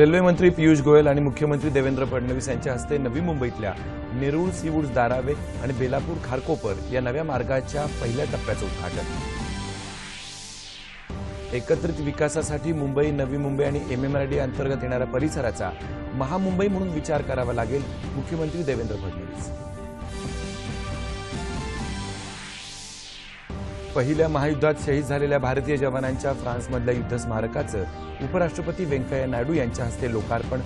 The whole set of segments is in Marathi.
रेल्वेमंत्री मंत्री पियुष गोयल आणि मुख्यमंत्री देवेंद्र फडणवीस यांच्या हस्ते नवी मुंबईतल्या नेरूळ सीवूड दारावे आणि बेलापूर खारकोपर या नव्या मार्गाच्या पहिल्या टप्प्याचं उद्घाटन एकत्रित विकासासाठी मुंबई नवी मुंबई आणि एमएमआरडी अंतर्गत येणाऱ्या परिसराचा महामुंबई म्हणून विचार करावा लागेल मुख्यमंत्री देवेंद्र फडणवीस पहिल्या महायुद्धात शहीद झालेल्या भारतीय जवानांच्या फ्रान्समधल्या युद्ध स्मारकाचं उपराष्ट्रपती व्यंकय्या नायडू यांच्या हस्ते लोकार्पण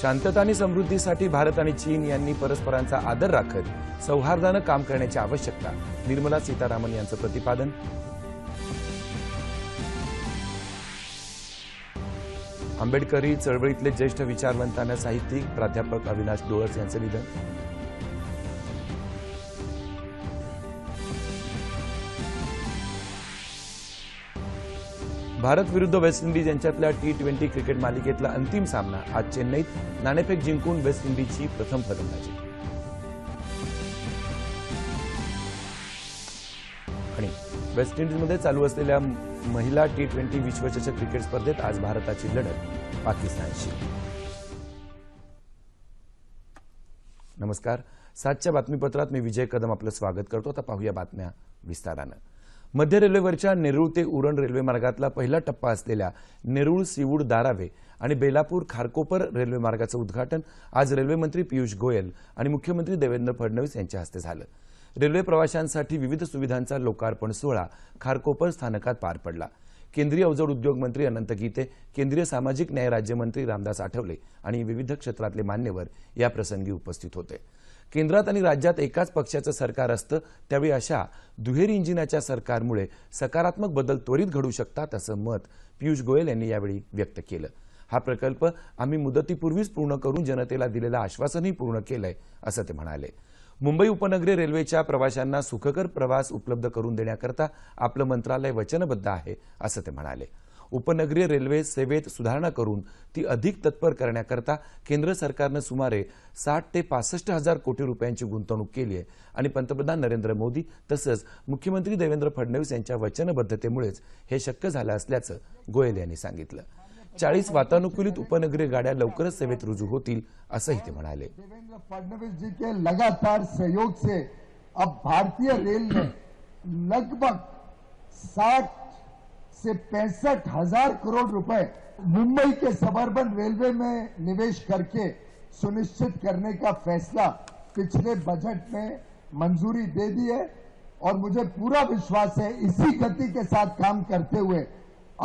शांतता आणि समृद्धीसाठी भारत आणि चीन यांनी परस्परांचा आदर राखत सौहार्दानं काम करण्याची आवश्यकता निर्मला सीतारामन यांचं प्रतिपादन आंबेडकरी चळवळीतले ज्येष्ठ विचारवंतांना साहित्यिक प्राध्यापक अविनाश डोळस यांचं निधन भारत विरुद्ध वेस्ट इंडिज यांच्यातल्या टी ट्वेंटी क्रिकेट मालिकेतला अंतिम सामना आज चेन्नईत नाणेफेक जिंकून वेस्ट इंडिजची प्रथम फलंदाजी आणि वेस्ट इंडिजमध्ये चालू असलेल्या महिला टी ट्वेंटी विश्वचषक क्रिकेट स्पर्धेत आज भारताची लढत पाकिस्तानशी नमस्कार सातच्या बातमीपत्रात मी विजय कदम आपलं स्वागत करतो आता पाहूया बातम्या विस्तारानं मध्य रेल्वेवरच्या नेरूळ ते उरण रेल्वे मार्गातला पहिला टप्पा असलेल्या नेरूळ सिवूड दारावे आणि बेलापूर खारकोपर रेल्वे मार्गाचं उद्घाटन आज रेल्वेमंत्री पियुष गोयल आणि मुख्यमंत्री देवेंद्र फडणवीस यांच्या हस्ते झालं रेल्वे प्रवाशांसाठी विविध सुविधांचा लोकार्पण सोहळा खारकोपर स्थानकात पार पडला केंद्रीय अवजड उद्योग मंत्री अनंत गीते केंद्रीय सामाजिक न्याय राज्यमंत्री रामदास आठवले आणि विविध क्षेत्रातले मान्यवर याप्रसंगी उपस्थित होते केंद्रात आणि राज्यात एकाच पक्षाचं सरकार असतं त्यावेळी अशा दुहेरी इंजिनाच्या सरकारमुळे सकारात्मक बदल त्वरित घडू शकतात असं मत पियुष गोयल यांनी यावेळी व्यक्त केलं हा प्रकल्प आम्ही मुदतीपूर्वीच पूर्ण करून जनतेला दिलेलं आश्वासनही पूर्ण केलंय असं ते म्हणाले मुंबई उपनगरी रेल्वेच्या प्रवाशांना सुखकर प्रवास उपलब्ध करून देण्याकरता आपलं मंत्रालय वचनबद्ध आहे असं ते म्हणाले उपनगरीय रेल्वे सेवेत सुधारणा करून ती अधिक तत्पर करण्याकरता केंद्र सरकारनं सुमारे साठ ते पासष्ट हजार कोटी रुपयांची गुंतवणूक केली आहे आणि पंतप्रधान नरेंद्र मोदी तसंच मुख्यमंत्री देवेंद्र फडणवीस यांच्या वचनबद्धतेमुळेच हे शक्य झालं असल्याचं गोयल यांनी सांगितलं चाळीस वातानुकूलित उपनगरीय गाड्या लवकरच सेवेत रुजू होतील असंही ते म्हणाले देवेंद्र फडणवीस जी के लगातार सहयोग से अब भारतीय रेल लगभग साठ से पैंसठ हजार करोड़ रुपए मुंबई के सबर्बन रेलवे में निवेश करके सुनिश्चित करने का फैसला पिछले बजट में मंजूरी दे दी है और मुझे पूरा विश्वास है इसी गति के साथ काम करते हुए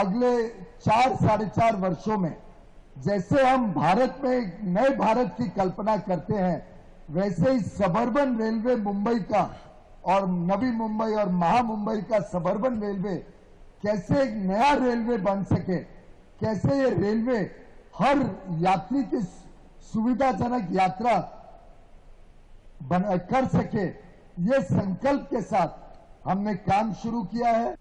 अगले चार साढ़े चार वर्षो में जैसे हम भारत में एक नए भारत की कल्पना करते हैं वैसे ही सबर्बन रेलवे मुंबई का और नवी मुंबई और महा मुंबई का सबर्बन रेलवे कैसे एक नया रेलवे बन सके कैसे ये रेलवे हर यात्री की सुविधाजनक यात्रा कर सके ये संकल्प के साथ हमने काम शुरू किया है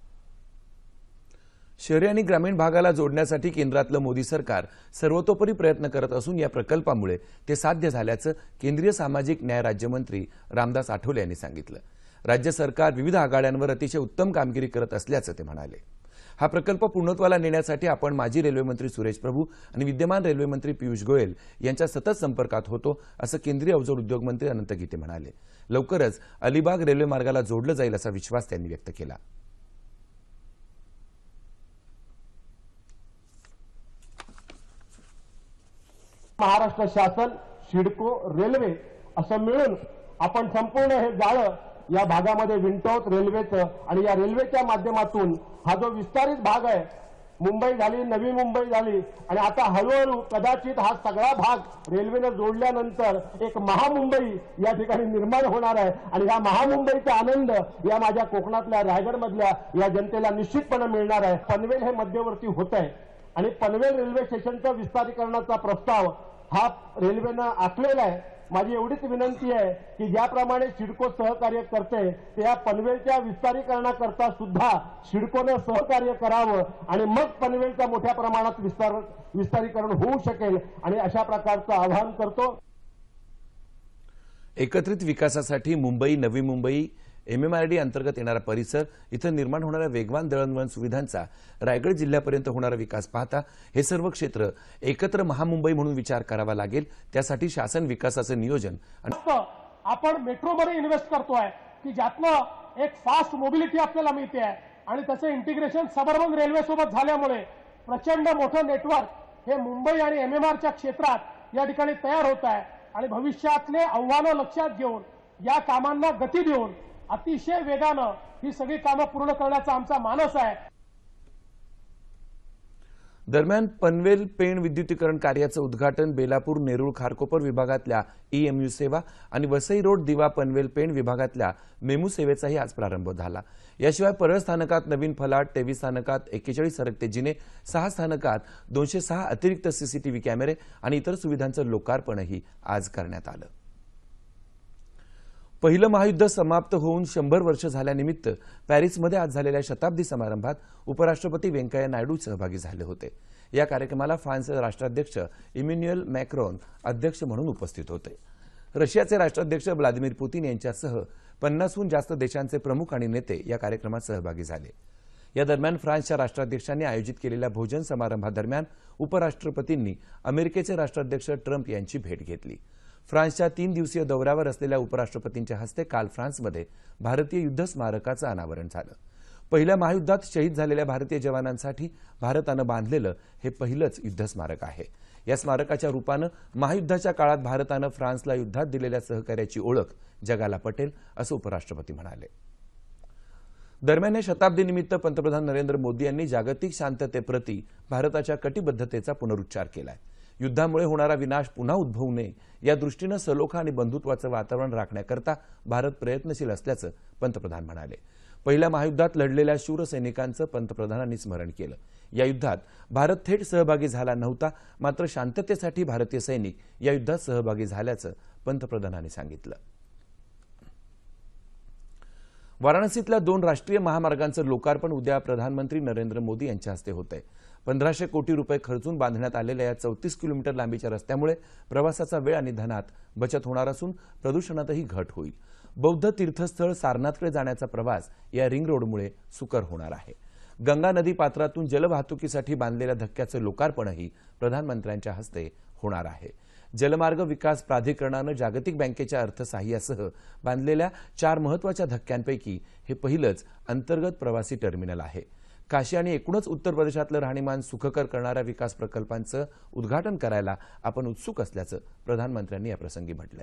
शहरी आणि ग्रामीण भागाला जोडण्यासाठी केंद्रातलं मोदी सरकार सर्वतोपरी प्रयत्न करत असून या प्रकल्पामुळे ते साध्य झाल्याचं केंद्रीय सामाजिक न्याय राज्यमंत्री रामदास आठवले यांनी सांगितलं राज्य सरकार विविध आघाड्यांवर अतिशय उत्तम कामगिरी करत असल्याचं ते म्हणाले हा प्रकल्प पूर्णत्वाला नेण्यासाठी आपण माजी रेल्वेमंत्री सुरेश प्रभू आणि विद्यमान रेल्वेमंत्री पियुष गोयल यांच्या सतत संपर्कात होतो असं केंद्रीय अवजड मंत्री अनंत गीते म्हणाले लवकरच अलिबाग रेल्वे मार्गाला जोडलं जाईल असा विश्वास त्यांनी व्यक्त केला महाराष्ट्र शासन शिडको रेल्वे असं मिळून आपण संपूर्ण हे जाळं या भागामध्ये विंटोत रेल्वेचं आणि या रेल्वेच्या माध्यमातून हा जो विस्तारित भाग आहे मुंबई झाली नवी मुंबई झाली आणि आता हळूहळू कदाचित हा सगळा भाग रेल्वेनं जोडल्यानंतर एक महामुंबई या ठिकाणी निर्माण होणार आहे आणि या महामुंबईचा आनंद या माझ्या कोकणातल्या रायगडमधल्या या जनतेला निश्चितपणे मिळणार आहे पनवेल हे मध्यवर्ती होत आहे आणि पनवेल रेल्वे स्टेशनच्या विस्तारीकरणाचा प्रस्ताव हा रेल्वेनं आखलेला आहे माझी एवढीच विनंती आहे की ज्याप्रमाणे शिडको सहकार्य करते त्या पनवेलच्या विस्तारीकरणाकरता सुद्धा शिडकोनं सहकार्य करावं आणि मग पनवेलचा मोठ्या प्रमाणात विस्तार विस्तारीकरण होऊ शकेल आणि अशा प्रकारचं आवाहन करतो एकत्रित विकासासाठी मुंबई नवी मुंबई एमएमआरडी अंतर्गत येणारा परिसर इथं निर्माण होणाऱ्या वेगवान दळणवळण सुविधांचा रायगड जिल्ह्यापर्यंत होणारा विकास पाहता हे सर्व क्षेत्र एकत्र महामुंबई म्हणून विचार करावा लागेल त्यासाठी शासन विकासाचं नियोजन आपण मेट्रोमध्ये इन्व्हेस्ट करतोय की ज्यातनं एक फास्ट मोबिलिटी आपल्याला मिळते आहे आणि त्याचं इंटिग्रेशन सबर्बन रेल्वे सोबत झाल्यामुळे प्रचंड मोठं नेटवर्क हे मुंबई आणि एमएमआरच्या क्षेत्रात या ठिकाणी तयार होत आहे आणि भविष्यातले आव्हानं लक्षात घेऊन या कामांना गती देऊन अतिशय वेगानं ही सगळी कामं पूर्ण करण्याचा आमचा मानस आहे दरम्यान पनवेल पेण विद्युतीकरण कार्याचं उद्घाटन बेलापूर नेरूळ खारकोपर विभागातल्या ईएमयू सेवा आणि वसई रोड दिवा पनवेल पेण विभागातल्या मेमू सेवेचाही आज प्रारंभ झाला याशिवाय परळ स्थानकात नवीन फलाट तेवीस स्थानकात एक्केचाळीस सरकते जिने सहा स्थानकात दोनशे सहा अतिरिक्त सीसीटीव्ही कॅमेरे आणि इतर सुविधांचं लोकार्पणही आज करण्यात आलं पहिलं महायुद्ध समाप्त होऊन शंभर वर्ष झाल्यानिमित्त पॅरिसमध्ये आज झालेल्या शताब्दी समारंभात उपराष्ट्रपती व्यंकय्या नायडू सहभागी झाले होते या कार्यक्रमाला फ्रान्सचे राष्ट्राध्यक्ष इम्युन्युएल मॅक्रॉन अध्यक्ष म्हणून उपस्थित होते रशियाचे राष्ट्राध्यक्ष व्लादिमीर पुतीन यांच्यासह पन्नासहून जास्त देशांचे प्रमुख आणि नेते या कार्यक्रमात सहभागी झाले या दरम्यान फ्रान्सच्या राष्ट्राध्यक्षांनी आयोजित केलेल्या भोजन समारंभादरम्यान उपराष्ट्रपतींनी अमेरिकेचे राष्ट्राध्यक्ष ट्रम्प यांची भेट घेतली फ्रान्सच्या तीन दिवसीय दौऱ्यावर असलेल्या उपराष्ट्रपतींच्या हस्ते काल फ्रान्समध्ये भारतीय युद्ध स्मारकाचं अनावरण झालं पहिल्या महायुद्धात शहीद झालेल्या भारतीय जवानांसाठी भारतानं बांधलेलं हे पहिलंच युद्ध स्मारक आहे या स्मारकाच्या रुपानं महायुद्धाच्या काळात भारतानं फ्रान्सला युद्धात दिलेल्या सहकार्याची ओळख जगाला पटेल असं उपराष्ट्रपती म्हणाले दरम्यान या शताब्दीनिमित्त पंतप्रधान नरेंद्र मोदी यांनी जागतिक शांततेप्रती भारताच्या कटिबद्धतेचा पुनरुच्चार केला आहे युद्धामुळे होणारा विनाश पुन्हा उद्भवू नये या दृष्टीनं सलोखा आणि बंधुत्वाचं वातावरण राखण्याकरता भारत प्रयत्नशील असल्याचं पंतप्रधान म्हणाले पहिल्या महायुद्धात लढलेल्या सैनिकांचं पंतप्रधानांनी स्मरण केलं या युद्धात भारत थेट सहभागी झाला नव्हता मात्र शांततेसाठी भारतीय सैनिक या युद्धात सहभागी झाल्याचं पंतप्रधानांनी सांगितलं वाराणसीतल्या दोन राष्ट्रीय महामार्गांचं लोकार्पण उद्या प्रधानमंत्री नरेंद्र मोदी यांच्या हस्ते होत आहे पंधराशे कोटी रुपये खर्चून बांधण्यात आलेल्या या चौतीस किलोमीटर लांबीच्या रस्त्यामुळे प्रवासाचा वेळ आणि धनात बचत होणार असून प्रदूषणातही घट होईल बौद्ध तीर्थस्थळ सारनाथकडे जाण्याचा प्रवास या रिंग रोडमुळे सुकर होणार आहे गंगा नदी पात्रातून जलवाहतुकीसाठी बांधलेल्या धक्क्याचं लोकार्पणही प्रधानमंत्र्यांच्या हस्ते होणार आहे जलमार्ग विकास प्राधिकरणानं जागतिक बँकेच्या अर्थसहाय्यासह बांधलेल्या चार महत्वाच्या धक्क्यांपैकी हे पहिलंच अंतर्गत प्रवासी टर्मिनल आहे काशी आणि एकूणच उत्तर प्रदेशातलं राहणीमान सुखकर करणाऱ्या विकास प्रकल्पांचं उद्घाटन करायला आपण उत्सुक असल्याचं प्रधानमंत्र्यांनी याप्रसंगी म्हटलं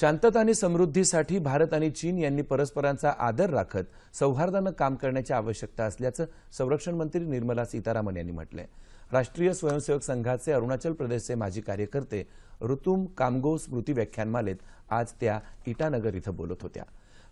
शांतता आणि समृद्धीसाठी भारत आणि चीन यांनी परस्परांचा आदर राखत सौहार्दानं काम करण्याची आवश्यकता असल्याचं संरक्षण मंत्री निर्मला सीतारामन यांनी म्हटलंय राष्ट्रीय स्वयंसेवक संघाचे अरुणाचल प्रदेशचे माजी कार्यकर्ते ऋतुम कामगो स्मृती व्याख्यानमालेत आज त्या इटानगर इथं बोलत होत्या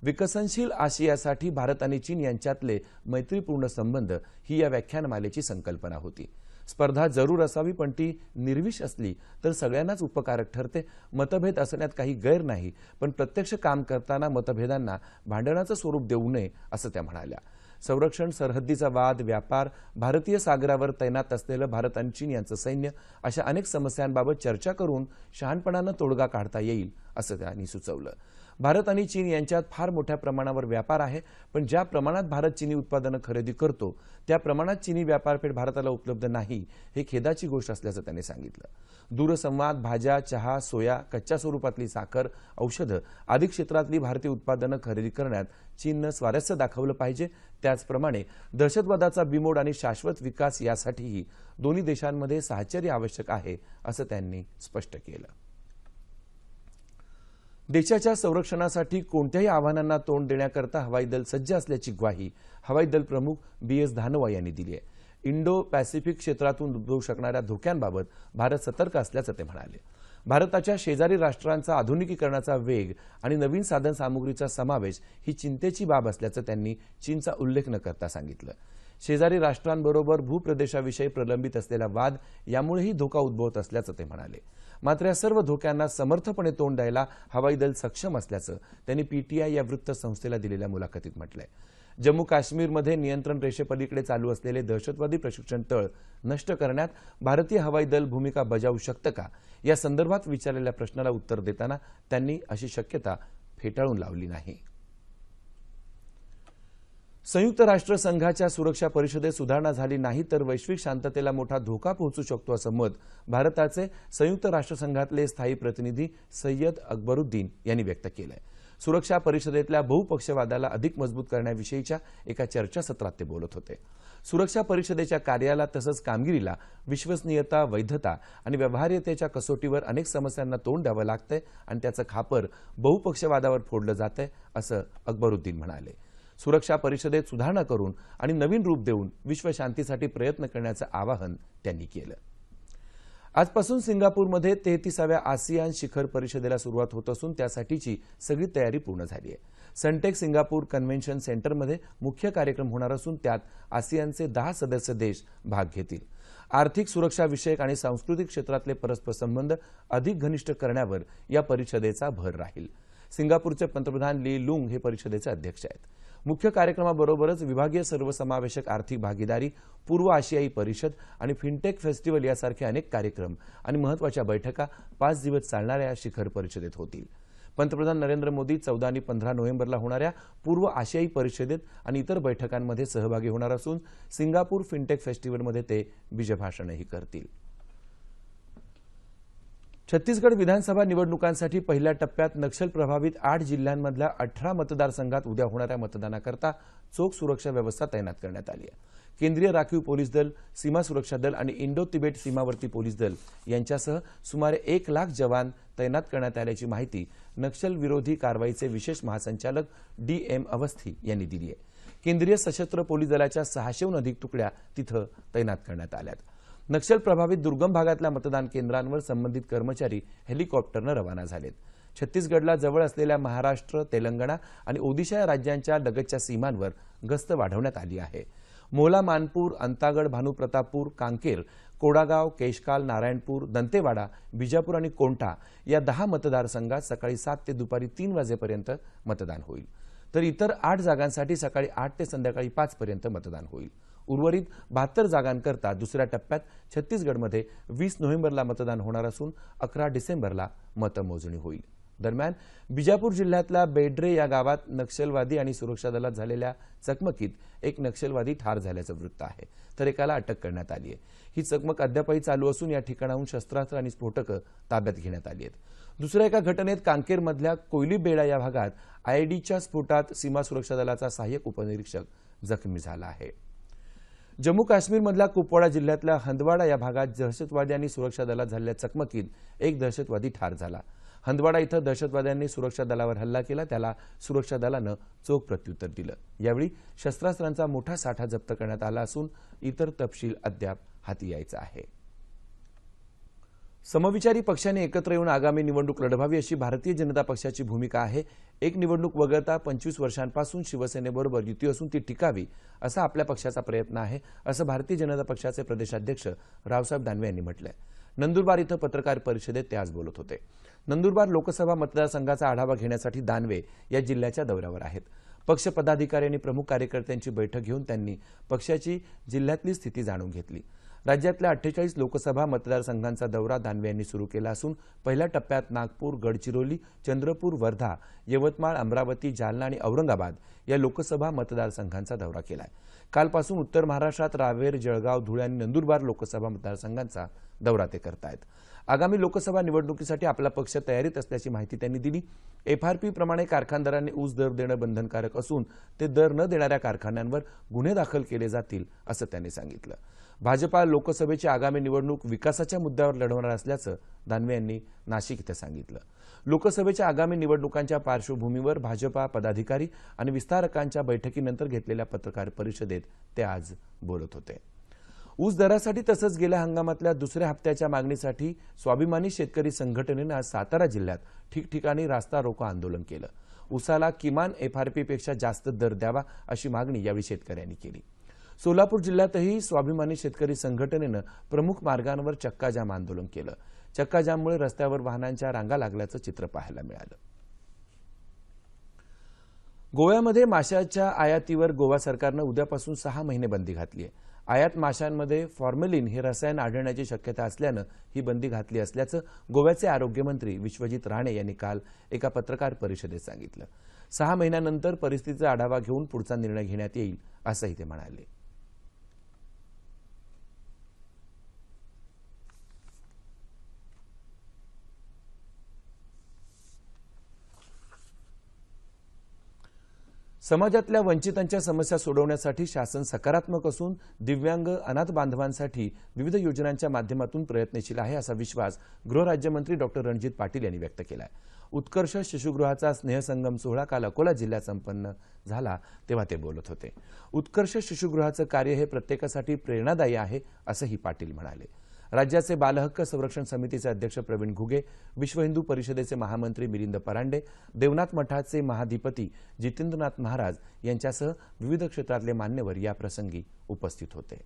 विकसनशील आशियासाठी भारत आणि चीन यांच्यातले मैत्रीपूर्ण संबंध ही या व्याख्यानमालेची संकल्पना होती स्पर्धा जरूर असावी पण ती निर्विष असली तर सगळ्यांनाच उपकारक ठरते मतभेद असण्यात काही गैर नाही पण प्रत्यक्ष काम करताना मतभेदांना भांडणाचं स्वरूप देऊ नये असं त्या म्हणाल्या संरक्षण सरहद्दीचा वाद व्यापार भारतीय सागरावर तैनात असलेलं भारत आणि चीन यांचं सैन्य अशा अनेक समस्यांबाबत चर्चा करून शहाणपणानं तोडगा काढता येईल असं त्यांनी सुचवलं भारत आणि चीन यांच्यात फार मोठ्या प्रमाणावर व्यापार आहे पण ज्या प्रमाणात भारत चीनी उत्पादनं खरेदी करतो त्या प्रमाणात चीनी व्यापारपेठ भारताला उपलब्ध नाही हे खेदाची गोष्ट असल्याचं त्यांनी सांगितलं दूरसंवाद भाज्या चहा सोया कच्च्या स्वरूपातली साखर औषधं आदी क्षेत्रातली भारतीय उत्पादनं खरेदी करण्यात चीननं स्वारस्य दाखवलं पाहिजे त्याचप्रमाणे दहशतवादाचा बिमोड आणि शाश्वत विकास यासाठीही दोन्ही देशांमध्ये साहचर्य आवश्यक आहे असं त्यांनी स्पष्ट केलं देशाच्या संरक्षणासाठी कोणत्याही आव्हानांना तोंड देण्याकरता हवाई दल सज्ज असल्याची ग्वाही हवाई दल प्रमुख बी एस धानवा यांनी दिली आहे इंडो पॅसिफिक क्षेत्रातून उद्भवू शकणाऱ्या धोक्यांबाबत भारत सतर्क असल्याचं ते म्हणाले भारताच्या शेजारी राष्ट्रांचा आधुनिकीकरणाचा वेग आणि नवीन साधन सामुग्रीचा समावेश ही चिंतेची बाब असल्याचं त्यांनी चीनचा उल्लेख न करता सांगितलं शेजारी राष्ट्रांबरोबर भूप्रदेशाविषयी प्रलंबित असलेला वाद यामुळेही धोका उद्भवत असल्याचं ते म्हणाले मात्र या सर्व धोक्यांना समर्थपणे तोंड द्यायला हवाई दल सक्षम असल्याचं त्यांनी पीटीआय या वृत्तसंस्थेला दिलेल्या मुलाखतीत म्हटलंय जम्मू काश्मीरमध्ये नियंत्रण रेषेपलीकडे चालू असलेले दहशतवादी प्रशिक्षण तळ नष्ट करण्यात भारतीय हवाई दल भूमिका बजावू शकतं का या संदर्भात विचारलेल्या प्रश्नाला उत्तर देताना त्यांनी अशी शक्यता फेटाळून लावली नाही संयुक्त राष्ट्र संघाच्या सुरक्षा परिषदेत सुधारणा झाली नाही तर वैश्विक शांततेला मोठा धोका पोहोचू शकतो असं मत भारताचे संयुक्त राष्ट्रसंघातले स्थायी प्रतिनिधी सय्यद अकबरुद्दीन यांनी व्यक्त केलंय सुरक्षा परिषदेतल्या बहुपक्षवादाला अधिक मजबूत करण्याविषयीच्या एका चर्चासत्रात ते बोलत होते सुरक्षा परिषदेच्या कार्याला तसंच कामगिरीला विश्वसनीयता वैधता आणि व्यवहार्यतेच्या कसोटीवर अनेक समस्यांना तोंड द्यावं लागतंय आणि त्याचं खापर बहुपक्षवादावर फोडलं जात असं अकबरुद्दीन म्हणाले सुरक्षा परिषदेत सुधारणा करून आणि नवीन रूप देऊन विश्वशांतीसाठी प्रयत्न करण्याचं आवाहन त्यांनी केलं आजपासून सिंगापूरमध्ये तेहतीसाव्या आसियान शिखर परिषदेला सुरुवात होत असून त्यासाठीची सगळी तयारी पूर्ण झाली आहे सनटेक सिंगापूर कन्व्हेन्शन सेंटरमध्ये मुख्य कार्यक्रम होणार असून त्यात आसियानचे दहा सदस्य देश भाग घेतील आर्थिक सुरक्षा विषयक आणि सांस्कृतिक क्षेत्रातले परस्पर संबंध अधिक घनिष्ठ करण्यावर या परिषदेचा भर राहील सिंगापूरचे पंतप्रधान ली लुंग हे परिषदेचे अध्यक्ष आहेत मुख्य कार्यक्रमाबरोबरच विभागीय सर्वसमावेशक आर्थिक भागीदारी पूर्व आशियाई परिषद आणि फिनटेक फेस्टिवल यासारखे अनेक कार्यक्रम आणि महत्वाच्या बैठका पाच दिवस चालणाऱ्या या शिखर परिषदेत होतील पंतप्रधान नरेंद्र मोदी चौदा आणि पंधरा नोव्हेंबरला होणाऱ्या पूर्व आशियाई परिषदेत आणि इतर बैठकांमध्ये सहभागी होणार असून सिंगापूर फिनटेक फेस्टिवलमध्ये ते बीजभाषणही करतील छत्तीसगड विधानसभा निवडणुकांसाठी पहिल्या टप्प्यात नक्षल प्रभावित आठ जिल्ह्यांमधल्या अठरा मतदारसंघात उद्या होणाऱ्या मतदानाकरता चोख सुरक्षा व्यवस्था तैनात करण्यात आली आहे केंद्रीय राखीव पोलीस दल सीमा सुरक्षा दल आणि इंडो तिबेट सीमावर्ती पोलीस दल यांच्यासह सुमारे एक लाख जवान तैनात करण्यात आल्याची माहिती नक्षलविरोधी कारवाईचे विशेष महासंचालक डी एम अवस्थी यांनी दिली आहे केंद्रीय सशस्त्र पोलीस दलाच्या सहाशेहून अधिक तुकड्या तिथं तैनात करण्यात आल्यात नक्षल प्रभावित दुर्गम भागातल्या मतदान केंद्रांवर संबंधित कर्मचारी हेलिकॉप्टरनं रवाना झालेत छत्तीसगडला जवळ असलेल्या महाराष्ट्र तेलंगणा आणि ओदिशा या राज्यांच्या लगतच्या सीमांवर गस्त वाढवण्यात आली आहे मोला मानपूर अंतागड भानुप्रतापूर कांकेर कोडागाव केशकाल नारायणपूर दंतेवाडा बिजापूर आणि कोंटा या दहा मतदारसंघात सकाळी सात ते दुपारी तीन वाजेपर्यंत मतदान होईल तर इतर आठ जागांसाठी सकाळी आठ ते संध्याकाळी पाचपर्यंत मतदान होईल उर्वरित बहात्तर जागांकरता दुसऱ्या टप्प्यात छत्तीसगडमध्ये वीस नोव्हेंबरला मतदान होणार असून अकरा डिसेंबरला मतमोजणी होईल दरम्यान बिजापूर जिल्ह्यातल्या बेड्रे या गावात नक्षलवादी आणि सुरक्षा दलात झालेल्या चकमकीत एक नक्षलवादी ठार झाल्याचं वृत्त आहे तर एकाला अटक करण्यात आली आहे ही चकमक अद्यापही चालू असून या ठिकाणाहून शस्त्रास्त्र आणि स्फोटकं ताब्यात घेण्यात आली आहेत दुसऱ्या एका घटनेत कांकेरमधल्या कोयली बेडा या भागात आयडीच्या स्फोटात सीमा सुरक्षा दलाचा सहाय्यक उपनिरीक्षक जखमी झाला आहे जम्मू काश्मीरमधल्या कुपवाडा जिल्ह्यातल्या हंदवाडा या भागात दहशतवादी आणि सुरक्षा दलात झालेल्या चकमकीत एक दहशतवादी ठार झाला हंदवाडा इथं दहशतवाद्यांनी सुरक्षा दलावर हल्ला केला त्याला सुरक्षा दलानं चोख प्रत्युत्तर दिलं यावेळी शस्त्रास्त्रांचा मोठा साठा जप्त करण्यात आला असून इतर तपशील अद्याप हाती यायचा आहे समविचारी पक्षाने एकत्र येऊन आगामी निवडणूक लढवावी अशी भारतीय जनता पक्षाची भूमिका आहे एक निवडणूक वगळता पंचवीस वर्षांपासून शिवसेनेबरोबर युती असून ती टिकावी असा आपल्या पक्षाचा प्रयत्न आहे असं भारतीय जनता पक्षाचे प्रदेशाध्यक्ष रावसाहेब दानवे यांनी म्हटलंय नंदुरबार इथं पत्रकार परिषदेत ते आज बोलत होते नंदुरबार लोकसभा मतदारसंघाचा आढावा घेण्यासाठी दानवे या जिल्ह्याच्या दौऱ्यावर आहेत पक्ष पदाधिकारी आणि प्रमुख कार्यकर्त्यांची बैठक घेऊन त्यांनी पक्षाची जिल्ह्यातली स्थिती जाणून घेतली राज्यातल्या अठ्ठेचाळीस लोकसभा मतदारसंघांचा दौरा दानवे यांनी सुरू केला असून पहिल्या टप्प्यात नागपूर गडचिरोली चंद्रपूर वर्धा यवतमाळ अमरावती जालना आणि औरंगाबाद या लोकसभा मतदारसंघांचा दौरा केला आहे कालपासून उत्तर महाराष्ट्रात रावेर जळगाव धुळे आणि नंदुरबार लोकसभा मतदारसंघांचा दौरा ते करतायत आगामी लोकसभा निवडणुकीसाठी आपला पक्ष तयारीत असल्याची माहिती त्यांनी दिली एफआरपी प्रमाणे कारखानदारांनी ऊस दर देणं बंधनकारक असून ते दर न देणाऱ्या कारखान्यांवर गुन्हे दाखल केले जातील असं त्यांनी सांगितलं भाजपा लोकसभेची आगामी निवडणूक विकासाच्या मुद्द्यावर लढवणार असल्याचं दानवे यांनी नाशिक इथं सांगितलं लोकसभेच्या आगामी निवडणुकांच्या पार्श्वभूमीवर भाजपा पदाधिकारी आणि विस्तारकांच्या बैठकीनंतर घेतलेल्या पत्रकार परिषदेत ते आज बोलत होते ऊस दरासाठी तसंच गेल्या हंगामातल्या दुसऱ्या हप्त्याच्या मागणीसाठी स्वाभिमानी शेतकरी संघटनेनं आज सातारा जिल्ह्यात ठिकठिकाणी रास्ता रोको आंदोलन केलं ऊसाला किमान एफआरपीपेक्षा जास्त दर द्यावा अशी मागणी यावेळी शेतकऱ्यांनी केली सोलापूर जिल्ह्यातही स्वाभिमानी शेतकरी संघटनेनं प्रमुख मार्गांवर चक्काजाम आंदोलन केलं चक्काजाममुळे रस्त्यावर वाहनांच्या रांगा लागल्याचं चित्र पाहायला मिळालं गोव्यामध्ये माशाच्या आयातीवर गोवा सरकारनं उद्यापासून सहा महिने बंदी घातली आहे आयात माशांमध्ये फॉर्मेलिन हे रसायन आढळण्याची शक्यता असल्यानं ही बंदी घातली असल्याचं गोव्याचे आरोग्यमंत्री विश्वजित राणे यांनी काल एका पत्रकार परिषदेत सांगितलं सहा महिन्यानंतर परिस्थितीचा आढावा घेऊन पुढचा निर्णय घेण्यात येईल असंही ते म्हणाले समाजातल्या वंचितांच्या समस्या सोडवण्यासाठी शासन सकारात्मक असून दिव्यांग अनाथ बांधवांसाठी विविध योजनांच्या माध्यमातून प्रयत्नशील आहे असा विश्वास गृहराज्यमंत्री डॉक्टर रणजित पाटील यांनी व्यक्त केला आहे उत्कर्ष शिशुगृहाचा स्नेहसंगम सोहळा काल अकोला जिल्ह्यात संपन्न झाला तेव्हा ते बोलत होते उत्कर्ष शिशुगृहाचं कार्य हे प्रत्येकासाठी प्रेरणादायी आहे असंही पाटील म्हणाले राज्याचे बालहक्क संरक्षण समितीचे अध्यक्ष प्रवीण घुगे विश्व हिंदू परिषदेचे महामंत्री मिलिंद परांडे देवनाथ मठाचे महाधिपती जितेंद्रनाथ महाराज यांच्यासह विविध क्षेत्रातले मान्यवर याप्रसंगी उपस्थित होते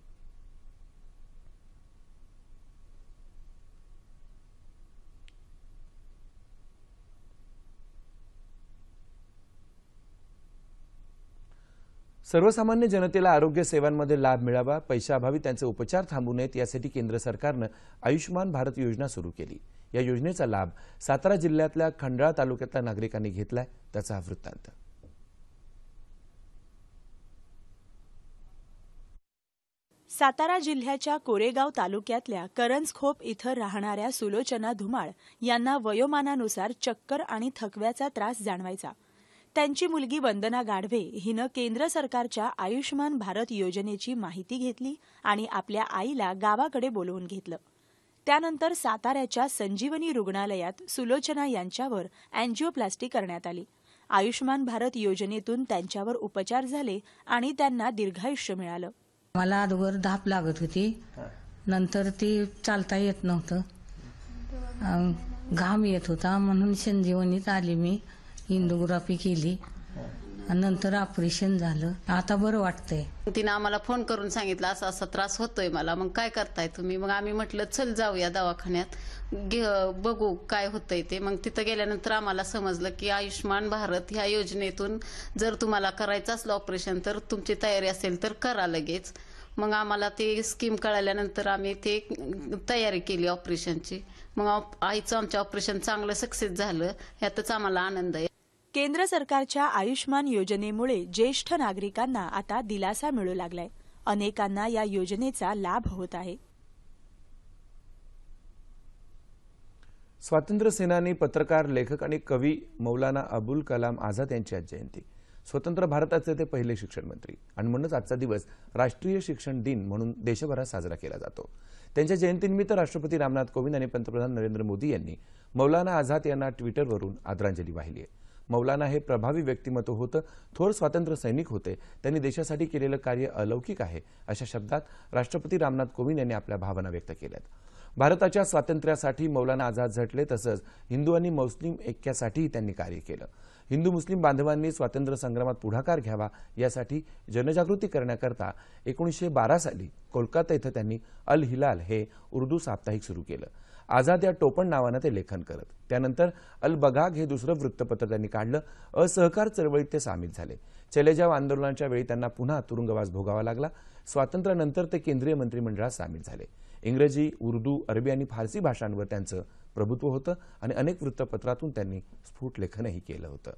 सर्वसामान्य जनतेला आरोग्य सेवांमध्ये लाभ मिळावा पैशाअभावी त्यांचे उपचार थांबू नयेत यासाठी केंद्र सरकारनं आयुष्यमान भारत योजना सुरू केली या योजनेचा लाभ सातारा जिल्ह्यातल्या खंडाळा तालुक्यातल्या नागरिकांनी घेतलाय त्याचा हा वृत्तांत सातारा जिल्ह्याच्या कोरेगाव तालुक्यातल्या करंजखोप इथं राहणाऱ्या सुलोचना धुमाळ यांना वयोमानानुसार चक्कर आणि थकव्याचा त्रास जाणवायचा त्यांची मुलगी वंदना गाढवे हिनं केंद्र सरकारच्या आयुष्यमान भारत योजनेची माहिती घेतली आणि आपल्या आईला गावाकडे बोलवून घेतलं त्यानंतर साताऱ्याच्या संजीवनी रुग्णालयात सुलोचना यांच्यावर अँजिओप्लास्टी करण्यात आली आयुष्यमान भारत योजनेतून त्यांच्यावर उपचार झाले आणि त्यांना दीर्घायुष्य मिळालं मला अगोदर धाप लागत होती नंतर ती चालता येत नव्हतं घाम येत होता म्हणून संजीवनीत आली मी इंडोग्राफी केली नंतर ऑपरेशन झालं आता बरं वाटतंय तिने आम्हाला फोन करून सांगितलं असा असा त्रास होतोय मला मग काय करताय तुम्ही मग आम्ही म्हटलं चल जाऊया दवाखान्यात बघू काय होतंय ते मग तिथं गेल्यानंतर आम्हाला समजलं की आयुष्यमान भारत ह्या योजनेतून जर तुम्हाला करायचं असलं ऑपरेशन तर तुमची तयारी असेल तर करा लगेच मग आम्हाला ते स्कीम कळाल्यानंतर आम्ही ते तयारी केली ऑपरेशनची मग आईचं आमचं ऑपरेशन चांगलं सक्सेस झालं यातच आम्हाला आनंद आहे केंद्र सरकारच्या आयुष्मान योजनेमुळे ज्येष्ठ नागरिकांना आता दिलासा मिळू लागलाय अनेकांना या योजनेचा लाभ होत आहे स्वातंत्र्य सेनानी पत्रकार लेखक आणि कवी मौलाना अबुल कलाम आझाद यांची आज जयंती स्वतंत्र भारताचे ते पहिले शिक्षण मंत्री आणि म्हणूनच आजचा दिवस राष्ट्रीय शिक्षण दिन म्हणून देशभरात साजरा केला जातो त्यांच्या जयंतीनिमित्त राष्ट्रपती रामनाथ कोविंद आणि पंतप्रधान नरेंद्र मोदी यांनी मौलाना आझाद यांना ट्विटरवरून आदरांजली वाहिली आहे मौलाना हे प्रभावी व्यक्तिमत्व होतं थोर स्वातंत्र्य सैनिक होते त्यांनी देशासाठी केलेलं कार्य अलौकिक आहे अशा शब्दात राष्ट्रपती रामनाथ कोविंद यांनी आपल्या भावना व्यक्त केल्यात भारताच्या स्वातंत्र्यासाठी मौलाना आझाद झटले तसंच हिंदू आणि मुस्लिम ऐक्यासाठीही त्यांनी कार्य केलं हिंदू मुस्लिम बांधवांनी स्वातंत्र्य संग्रामात पुढाकार घ्यावा यासाठी जनजागृती करण्याकरता एकोणीसशे बारा साली कोलकाता इथं त्यांनी अल हिलाल हे उर्दू साप्ताहिक सुरू केलं आझाद या टोपण नावानं ते लेखन करत त्यानंतर अल बगाग हे दुसरं वृत्तपत्र त्यांनी काढलं असहकार चळवळीत ते सामील झाले चलेजाव आंदोलनाच्या वेळी त्यांना पुन्हा तुरुंगवास भोगावा लागला स्वातंत्र्यानंतर ते केंद्रीय मंत्रिमंडळात सामील झाले इंग्रजी उर्दू अरबी आणि फारसी भाषांवर त्यांचं प्रभुत्व होतं आणि अनेक वृत्तपत्रातून त्यांनी स्फुट लेखनही केलं होतं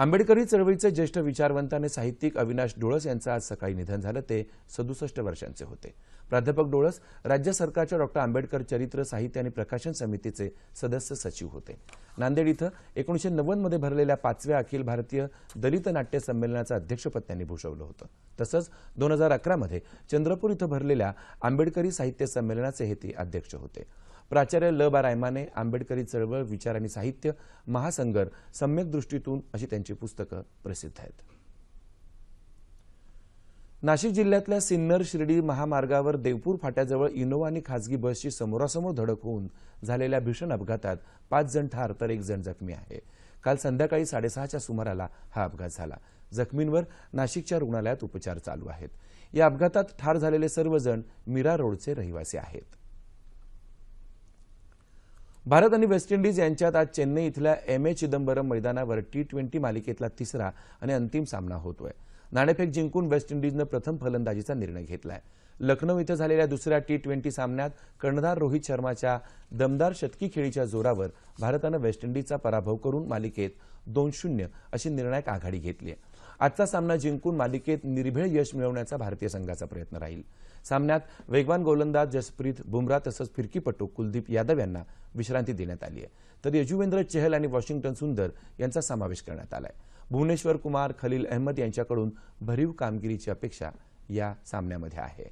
आंबेडकरी चळवळीचे ज्येष्ठ विचारवंत आणि साहित्यिक अविनाश डोळस यांचं आज सकाळी निधन झालं ते सदुसष्ट वर्षांचे होते प्राध्यापक डोळस राज्य सरकारच्या डॉक्टर आंबेडकर चरित्र साहित्य आणि प्रकाशन समितीचे सदस्य सचिव होते नांदेड इथं एकोणीशे नव्वदमध्ये भरलेल्या पाचव्या अखिल भारतीय दलित नाट्य संमेलनाचं अध्यक्षपद त्यांनी भूषवलं होतं तसंच दोन हजार अकरामध्ये चंद्रपूर इथं भरलेल्या आंबेडकरी साहित्य संमेलनाचे हे ते अध्यक्ष होते प्राचार्य ल बा रायमाने आंबेडकरी चळवळ विचार आणि साहित्य महासंगर सम्यक दृष्टीतून अशी त्यांची पुस्तकं प्रसिद्ध आहेत नाशिक जिल्ह्यातल्या सिन्नर शिर्डी महामार्गावर देवपूर फाट्याजवळ इनोव्हा आणि खासगी बसची समोरासमोर धडक होऊन झालेल्या भीषण अपघातात पाच जण ठार तर एक जण जखमी आहे काल संध्याकाळी साडेसहाच्या सुमाराला हा अपघात झाला जखमींवर नाशिकच्या रुग्णालयात उपचार चालू आहेत या अपघातात ठार झालेले सर्वजण मीरा रोडचे रहिवासी आहेत भारत आणि वेस्ट इंडिज यांच्यात आज चेन्नई इथल्या एम ए चिदंबरम मैदानावर टी ट्वेंटी मालिकेतला तिसरा आणि अंतिम सामना होतोय नाणेफेक जिंकून वेस्ट इंडिजनं प्रथम फलंदाजीचा निर्णय घेतलाय लखनौ इथं झालेल्या दुसऱ्या टी ट्वेंटी सामन्यात कर्णधार रोहित शर्माच्या दमदार शतकी खेळीच्या जोरावर भारतानं वेस्ट इंडिजचा पराभव करून मालिकेत दोन शून्य अशी निर्णायक आघाडी घेतली आहे आजचा सामना जिंकून मालिकेत निर्भेळ यश मिळवण्याचा भारतीय संघाचा प्रयत्न राहील सामन्यात वेगवान गोलंदाज जसप्रीत बुमरा तसंच फिरकीपटू कुलदीप यादव यांना विश्रांती देण्यात आली आहे तर यजुवेंद्र चहल आणि वॉशिंग्टन सुंदर यांचा समावेश करण्यात आला भुवनेश्वर कुमार खलील अहमद यांच्याकडून भरीव कामगिरीची अपेक्षा या सामन्यामध्ये आहे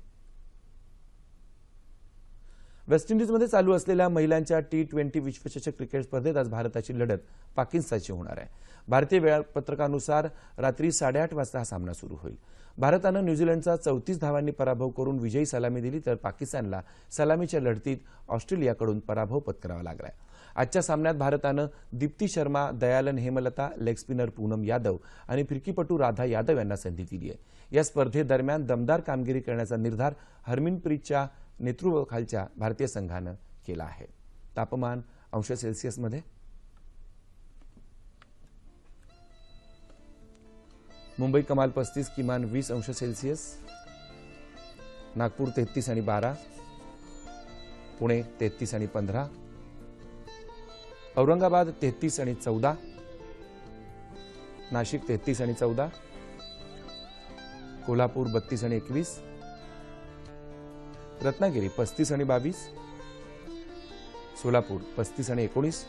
वेस्ट मध्ये चालू असलेल्या महिलांच्या टी ट्वेंटी विश्वचषक क्रिकेट स्पर्धेत आज भारताची लढत पाकिस्तानशी होणार आहे भारतीय वेळापत्रकानुसार रात्री साडेआठ वाजता हा सामना सुरू होईल भारतानं न्यूझीलंडचा चौतीस धावांनी पराभव करून विजयी सलामी दिली तर पाकिस्तानला सलामीच्या लढतीत ऑस्ट्रेलियाकडून पराभव पत्करावा लागला आहे आजच्या सामन्यात भारतानं दीप्ती शर्मा दयालन हेमलता लेग स्पिनर पूनम यादव आणि फिरकीपटू राधा यादव यांना संधी दिली आहे या स्पर्धेदरम्यान दमदार कामगिरी करण्याचा निर्धार हरमिनप्रीतच्या नेतृत्वाखालच्या भारतीय संघानं केला आहे तापमान अंश सेल्सिअसमध्ये मुंबई कमाल पस्तीस किमान वीस अंश सेल्सिअस नागपूर तेहतीस आणि बारा पुणे तेहतीस आणि पंधरा औरंगाबाद तेहतीस आणि चौदा नाशिक तेहतीस आणि चौदा कोल्हापूर बत्तीस आणि एकवीस रत्नागिरी पस्तीस आणि बावीस सोलापूर पस्तीस आणि एकोणीस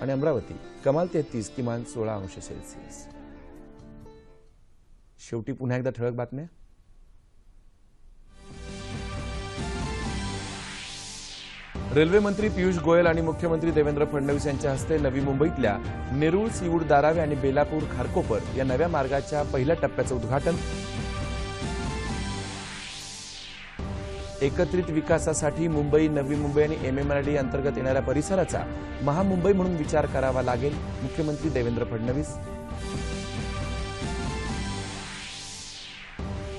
आणि अमरावती कमाल तेहतीस किमान सोळा अंश सेल्सिअस शेवटी पुन्हा एकदा ठळक बातम्या रेल्वे मंत्री पियुष गोयल आणि मुख्यमंत्री देवेंद्र फडणवीस यांच्या हस्ते नवी मुंबईतल्या नेरूळ सिवूड दारावे आणि बेलापूर खारकोपर या नव्या मार्गाच्या पहिल्या टप्प्याचं उद्घाटन एकत्रित विकासासाठी मुंबई नवी मुंबई आणि एम एम आर डी अंतर्गत येणाऱ्या परिसराचा महामुंबई म्हणून विचार करावा लागेल मुख्यमंत्री देवेंद्र फडणवीस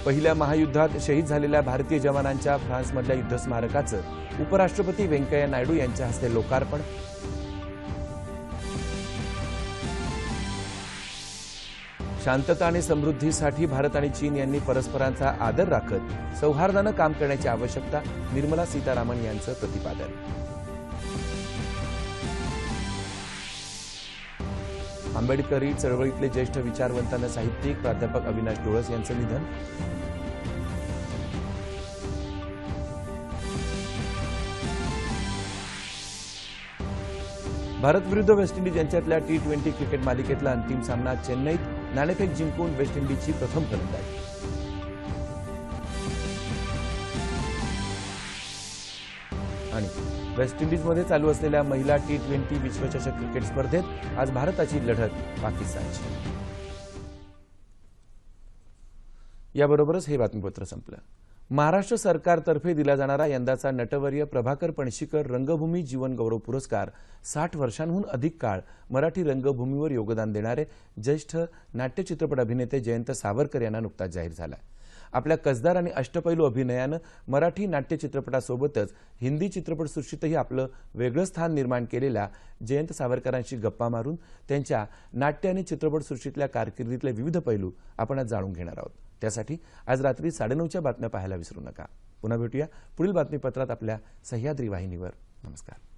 पहिल्या महायुद्धात शहीद झालेल्या भारतीय जवानांच्या फ्रान्समधल्या युद्ध उपराष्ट्रपती व्यंकय्या नायडू यांच्या हस्ते लोकार्पण शांतता आणि समृद्धीसाठी भारत आणि चीन यांनी परस्परांचा आदर राखत सौहार्दानं काम करण्याची आवश्यकता निर्मला सीतारामन यांचं प्रतिपादन आंबेडकरी चळवळीतले ज्येष्ठ विचारवंतांना साहित्यिक प्राध्यापक अविनाश डोळस यांचं निधन भारत विरुद्ध वेस्ट इंडिज यांच्यातल्या टी ट्वेंटी क्रिकेट मालिकेतला अंतिम सामना चेन्नईत नाणेफेक जिंकून वेस्ट इंडिजची प्रथम फलंदाजी आणि वेस्ट इंडिजमध्ये चालू असलेल्या महिला टी ट्वेंटी विश्वचषक क्रिकेट स्पर्धेत आज भारताची लढत पाकिस्तानची याबरोबरच हे बातमीपत्र संपलं महाराष्ट्र सरकारतर्फे दिला जाणारा यंदाचा नटवर्य प्रभाकर पणशीकर रंगभूमी जीवनगौरव पुरस्कार साठ वर्षांहून अधिक काळ मराठी रंगभूमीवर योगदान देणारे ज्येष्ठ नाट्यचित्रपट अभिनेते जयंत सावरकर यांना नुकताच जाहीर झाला आपल्या कसदार आणि अष्टपैलू अभिनयानं मराठी नाट्यचित्रपटासोबतच हिंदी चित्रपटसृष्टीतही आपलं वेगळं स्थान निर्माण केलेल्या जयंत सावरकरांशी गप्पा मारून त्यांच्या नाट्य आणि चित्रपटसृष्टीतल्या कारकिर्दीतले विविध पैलू आपण आज जाणून घेणार आहोत त्यासाठी आज रात्री साडेनऊच्या बातम्या पाहायला विसरू नका पुन्हा भेटूया पुढील बातमीपत्रात आपल्या सह्याद्री वाहिनीवर नमस्कार